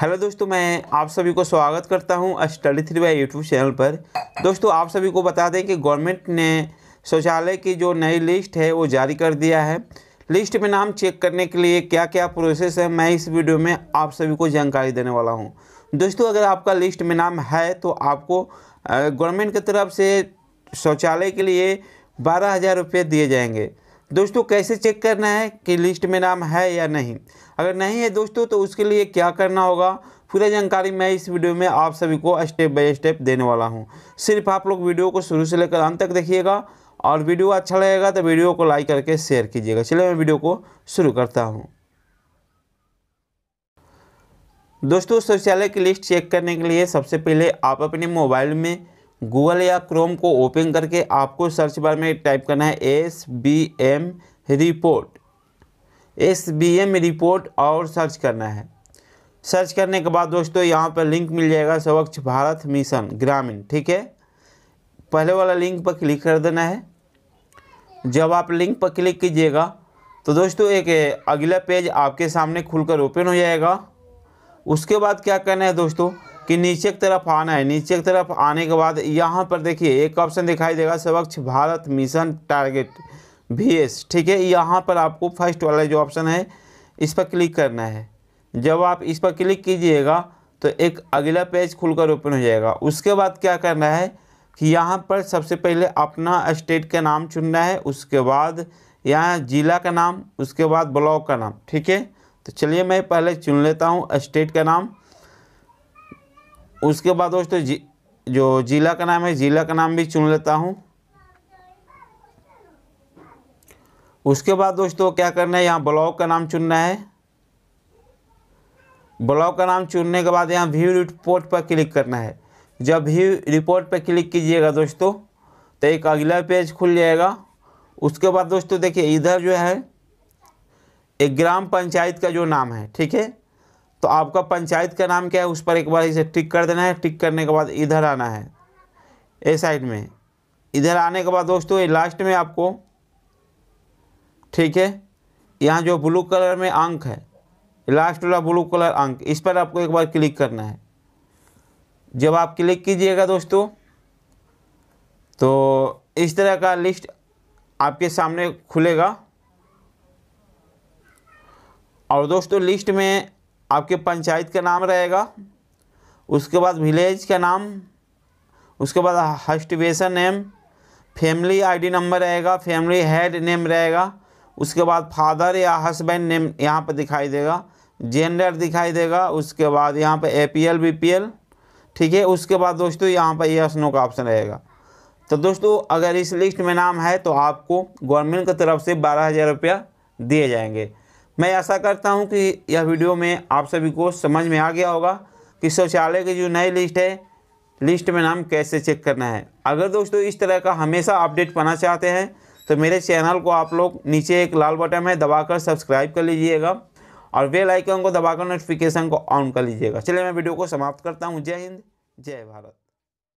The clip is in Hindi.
हेलो दोस्तों मैं आप सभी को स्वागत करता हूं study three by YouTube channel पर दोस्तों आप सभी को बता दें कि गवर्नमेंट ने शौचालय की जो नई लिस्ट है वो जारी कर दिया है लिस्ट में नाम चेक करने के लिए क्या क्या प्रोसेस है मैं इस वीडियो में आप सभी को जानकारी देने वाला हूँ दोस्तों अगर आपका लिस्ट में नाम है तो आपको गवर्नमेंट की तरफ से शौचालय के लिए बारह हज़ार रुपये दिए जाएंगे दोस्तों कैसे चेक करना है कि लिस्ट में नाम है या नहीं अगर नहीं है दोस्तों तो उसके लिए क्या करना होगा पूरी जानकारी मैं इस वीडियो में आप सभी को स्टेप बाय स्टेप देने वाला हूं सिर्फ आप लोग वीडियो को शुरू से लेकर अंत तक देखिएगा और वीडियो अच्छा लगेगा तो वीडियो को लाइक करके शेयर कीजिएगा चलिए मैं वीडियो को शुरू करता हूँ दोस्तों शौचालय की लिस्ट चेक करने के लिए सबसे पहले आप अपने मोबाइल में गूगल या क्रोम को ओपन करके आपको सर्च बार में टाइप करना है S B M report S B M report और सर्च करना है सर्च करने के बाद दोस्तों यहाँ पर लिंक मिल जाएगा स्वच्छ भारत मिशन ग्रामीण ठीक है पहले वाला लिंक पर क्लिक कर देना है जब आप लिंक पर क्लिक कीजिएगा तो दोस्तों एक अगला पेज आपके सामने खुलकर ओपन हो जाएगा उसके बाद क्या करना है दोस्तों कि नीचे की तरफ आना है नीचे की तरफ आने के बाद यहाँ पर देखिए एक ऑप्शन दिखाई देगा स्वच्छ भारत मिशन टारगेट भी ठीक है यहाँ पर आपको फर्स्ट वाला जो ऑप्शन है इस पर क्लिक करना है जब आप इस पर क्लिक कीजिएगा तो एक अगला पेज खुलकर ओपन हो जाएगा उसके बाद क्या करना है कि यहाँ पर सबसे पहले अपना स्टेट का नाम चुनना है उसके बाद यहाँ ज़िला का नाम उसके बाद ब्लॉक का नाम ठीक है तो चलिए मैं पहले चुन लेता हूँ स्टेट का नाम उसके बाद दोस्तों जी, जो ज़िला का नाम है ज़िला का नाम भी चुन लेता हूँ उसके बाद दोस्तों क्या करना है यहाँ ब्लॉक का नाम चुनना है ब्लॉक का नाम चुनने के बाद यहाँ व्यू रिपोर्ट पर क्लिक करना है जब व्यू रिपोर्ट पर क्लिक कीजिएगा दोस्तों तो एक अगला पेज खुल जाएगा उसके बाद दोस्तों देखिए इधर जो है एक ग्राम पंचायत का जो नाम है ठीक है तो आपका पंचायत का नाम क्या है उस पर एक बार इसे टिक कर देना है टिक करने के बाद इधर आना है ए साइड में इधर आने के बाद दोस्तों ये लास्ट में आपको ठीक है यहाँ जो ब्लू कलर में अंक है लास्ट वाला ब्लू कलर अंक इस पर आपको एक बार क्लिक करना है जब आप क्लिक कीजिएगा दोस्तों तो इस तरह का लिस्ट आपके सामने खुलेगा और दोस्तों लिस्ट में आपके पंचायत का नाम रहेगा उसके बाद विलेज का नाम उसके बाद हस्टिवेशन नेम फैमिली आईडी नंबर रहेगा फैमिली हेड नेम रहेगा उसके बाद फादर या हस्बैंड नेम यहाँ पर दिखाई देगा जेंडर दिखाई देगा उसके बाद यहाँ पर A P L P L ठीक है उसके बाद दोस्तों यहाँ पर यस नो का ऑप्शन रहेगा तो दोस्तों अगर इस लिस्ट में नाम है तो आपको गवर्नमेंट की तरफ से बारह हज़ार रुपया दिए जाएंगे मैं ऐसा करता हूं कि यह वीडियो में आप सभी को समझ में आ गया होगा कि शौचालय की जो नई लिस्ट है लिस्ट में नाम कैसे चेक करना है अगर दोस्तों इस तरह का हमेशा अपडेट पाना चाहते हैं तो मेरे चैनल को आप लोग नीचे एक लाल बटन है दबाकर सब्सक्राइब कर लीजिएगा और बेल आइकन को दबाकर नोटिफिकेशन को ऑन कर लीजिएगा चलिए मैं वीडियो को समाप्त करता हूँ जय हिंद जय भारत